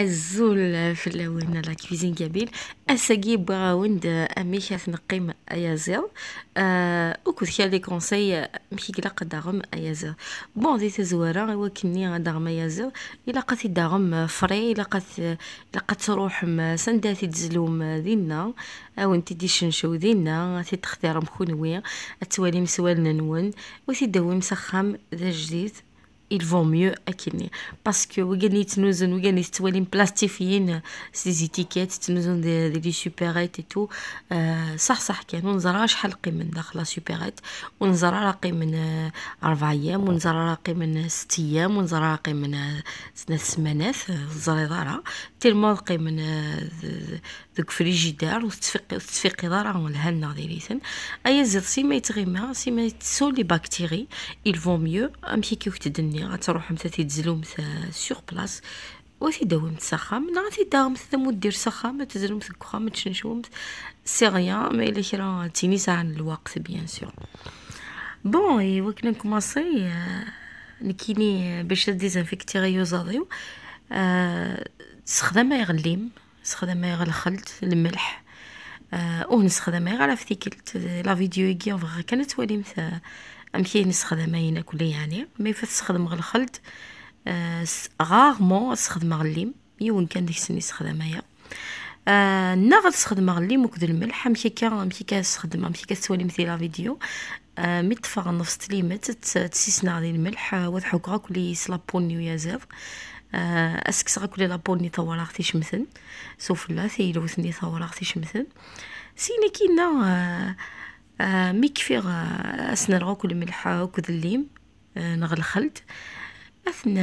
الزول في الاول لا كويزين قبيل اسقي بغاوند اميش تنقيم ايازير او آه، وكنت كان لي كونساي مشي قلق داغم ايازير بون دي تزوارا وكني داغم ايازير الا قاتي داغم فري الا قات الا قات روح سنداتي تزلوم دينا او آه، انت دي شنشو دينا تختار مكونوي توالي مسوال نون وتدوي مسخم ذا جديد ils vont mieux أكيدني باسكو وقالني تنوزن وقالني تولي بلاستيفيين سي زيتيكيت تنوزن دي, دي, دي سوبيريت تو آه صح صح كانوا نزرع شحال قيمن داخل لا سوبيريت ونزرع راه قيمن آه اربع ايام ونزرع راه قيمن ست ايام ونزرع راه قيمن ثلاث سمانات الزريضه راه تيرمو قيمن دوك فريجيدار وتفيقي وتفيقي ضرا والهنا ديريتن ايا زيت سي ما يتغيما سي ما تسو لي باكتيري il vaut mieux امشي كي تدن مني غتروح متى تيتزلو متى سيغ بلاص وتيداوي مت سخام نا نعم، تيداوي مت ثمو دير سخام تزلو مت كخام تشنشو مت سي غيان مي لي كرا تينيسا عن الوقت بيان سور بون ايوا كنا نكوماسي نكيني باش ديزانفيكتي غيو زاديو euh، ما يغليم ما يغلخلت الملح أه ونستخدمها غير في ديك لا فيديو غير فغا كنتولي مثل امشي نستخدمها هنا كل يعني مي فتستخدم غير الخلط أه غارمون استخدم غير الليم يون كان ديك السنه استخدمها آه نغ تستخدم الليم وكد الملح امشي كا ماشي كنستخدم ماشي كتسولي مثل لا فيديو آه مي تفاغ نفس تليمات تسيسنا غادي الملح آه، وضحوك غا كلي سلابوني ويا زاف آه، اسكس غاكولي لابوني ثوراغتي شمثن سوف لا ثيلوثني ثوراغتي شمثن سيني كينا آه، آه، ميكفيغ كفيغ اسنر غاكولي ملحا وكذ الليم نغل الخلد اثن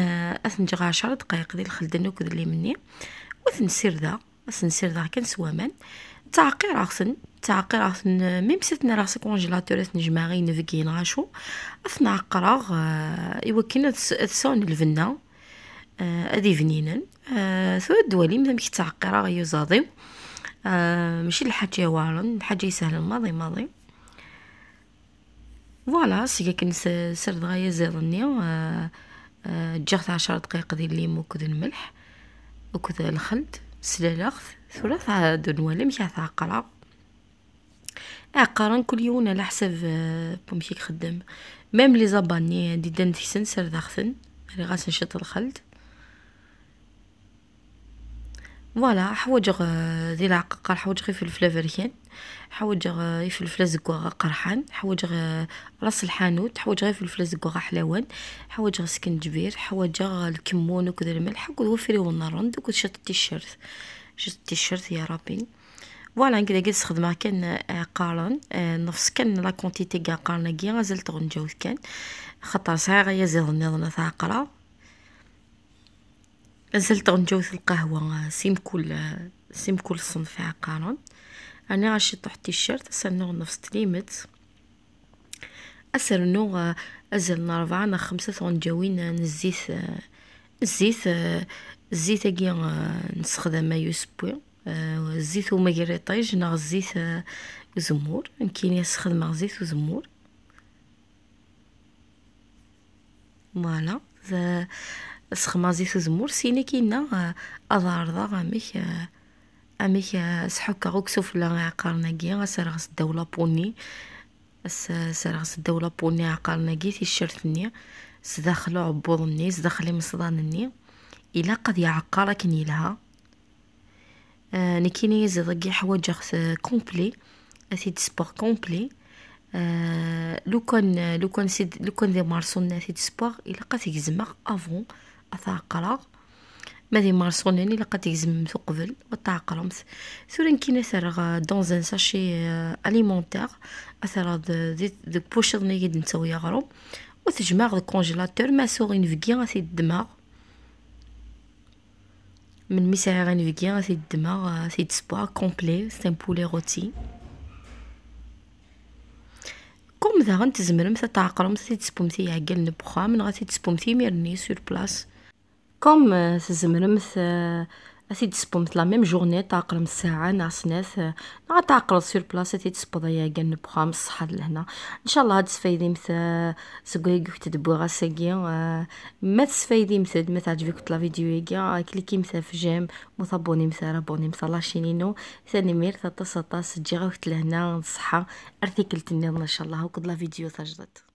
اثن جغا عشر دقايق ديال الخلد نوكد اللي مني وثن سير ذا اثن سير ذا كان سوامان تعقير راخسن تعقير راخسن ميم سيتنا راسي كونجيلاتور اثن جماغي نفكين غاشو اثن عقراغ كينا تسون الفنا آه، ادي فنينا ثو آه، الدولي مادام كيتعقر غي يزاضي آه، ماشي الحاجة وارن الحاجة سهلة الماضي ماضي فوالا سيكا كنس سرد غاية زيضني جاغت عشر دقايق ديال الليم وكذا الملح وكذا الخلد سلالخت ثلاث عاد نوالي مشي عقرا عقرا كل يوم على حسب بومشي خدام ميم لي زاباني دي دان سن سرد اختن راه غاس نشط الخلد فوالا حوايجغ ديال في حوايجغ يفلفله فريان حوايجغ يفلفله زكوغه قرحان حوايجغ راس الحانوت غير في الفلاز زكوغه حلاوان غير سكنجبير حوايجغ الكمون وكذا الملح وكذا وفريو النرند وكذا شط التيشيرت شط التيشيرت يا ربي فوالا نكدا قد استخدمها كان آه، قارن آه، نفس كان لا كونتيتي كاع قارنا كي غزلت غنجوز كان خاطر ساعه غيزيد النظام تاع قرا زلت غنجوز القهوة سيمكل سيمكل صنف عقارا أنا غنشد واحد التيشيرت أسرنو نفس تليمت أسرنو أزل نربعة نا خمسة غنجاوين نزيث الزيت الزيت كي نستخدم يسبو الزيت وما يريطيج نا الزيت زمور يمكن يستخدم زيت وزمور فوالا سخمازي تزمور سيني كينا أضار ضا غاميك أميك سحوكا غوك سفلا عقارنا كي غسرغس الدولة بوني سرغس الدولة بوني عقارنا كي تيشرتني سداخل عبوضني سداخل مصدانني إلا قد يعقر كن يلها آه نكيني زدقي حوايج كومبلي أثيد سبور كومبلي آه لو كان لو كان سيد لو كان دي مارسون أثيد سبور إلا قد يجزمغ أفون أثاقرا ماذي مارسوناني لقد يزممتو قبل وتعقرمت ثورا كينا دون زان ساشي أليمونتيغ أثرا ذيك بوشضني يد نتاوي غروم وتجمع ذي كونجيلاتور ما سوغي نفكي غاسي الدماغ من مساعي غنفكي غاسي الدماغ سي دسبوا كومبلي سان بولي روتي كوم ذا غنتزمرم سي تتسبومتي يعقل نبخا من غاسي تسبومتي ميرني سور بلاص كوم تزمرمت آه، آه، اسي تسبمت لا ميم جورني تعقرم الساعه ناس آه، نعا تعقل سير بلاصه تي تسبض يا جن بخام الصحه لهنا ان شاء الله هاد تسفايدي مث سكوي تدبو دبوغا ما تسفايدي مث ما تعجبك تلا فيديو يكي كليكي مث في جيم وصابوني مث رابوني مث لاشينينو ثاني مير تطس طاس تجي غوكت لهنا الصحه ارتيكلت ان شاء الله وكد لا فيديو تجدد